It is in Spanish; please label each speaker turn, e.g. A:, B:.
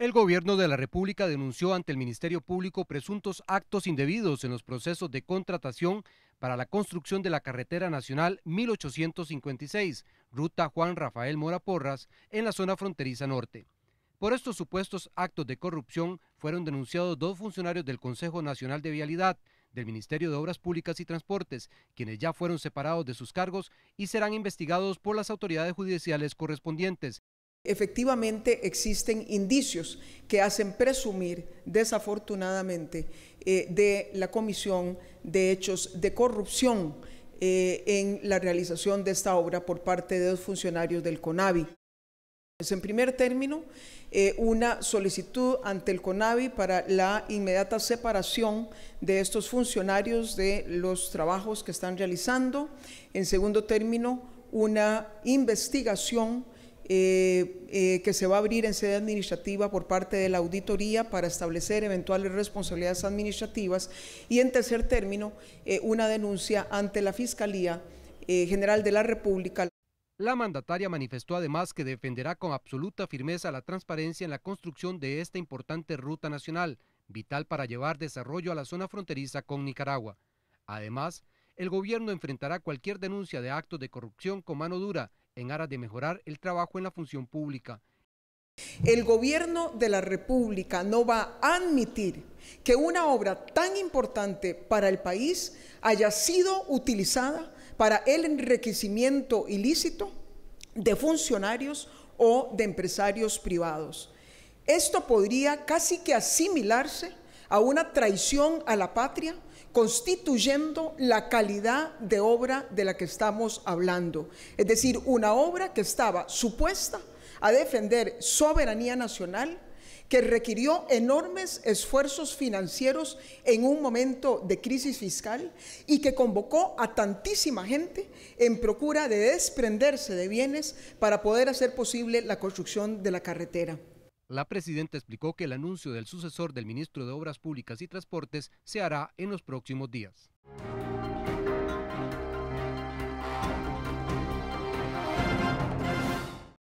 A: El gobierno de la República denunció ante el Ministerio Público presuntos actos indebidos en los procesos de contratación para la construcción de la carretera nacional 1856, ruta Juan Rafael Mora Porras, en la zona fronteriza norte. Por estos supuestos actos de corrupción fueron denunciados dos funcionarios del Consejo Nacional de Vialidad, del Ministerio de Obras Públicas y Transportes, quienes ya fueron separados de sus cargos y serán investigados por las autoridades judiciales
B: correspondientes. Efectivamente existen indicios que hacen presumir, desafortunadamente, eh, de la comisión de hechos de corrupción eh, en la realización de esta obra por parte de los funcionarios del CONAVI. Pues, en primer término, eh, una solicitud ante el CONAVI para la inmediata separación de estos funcionarios de los trabajos que están realizando. En segundo término, una investigación eh, que se va a abrir en sede administrativa por parte de la auditoría para establecer eventuales responsabilidades administrativas y en tercer término eh, una denuncia ante la Fiscalía eh, General de la República.
A: La mandataria manifestó además que defenderá con absoluta firmeza la transparencia en la construcción de esta importante ruta nacional, vital para llevar desarrollo a la zona fronteriza con Nicaragua. Además, el gobierno enfrentará cualquier denuncia de actos de corrupción con mano dura en aras de mejorar el trabajo en la función pública.
B: El gobierno de la República no va a admitir que una obra tan importante para el país haya sido utilizada para el enriquecimiento ilícito de funcionarios o de empresarios privados. Esto podría casi que asimilarse a una traición a la patria, constituyendo la calidad de obra de la que estamos hablando. Es decir, una obra que estaba supuesta a defender soberanía nacional, que requirió enormes esfuerzos financieros en un momento de crisis fiscal y que convocó a tantísima gente en procura de desprenderse de bienes para poder hacer posible la construcción de la carretera.
A: La presidenta explicó que el anuncio del sucesor del ministro de Obras Públicas y Transportes se hará en los próximos días.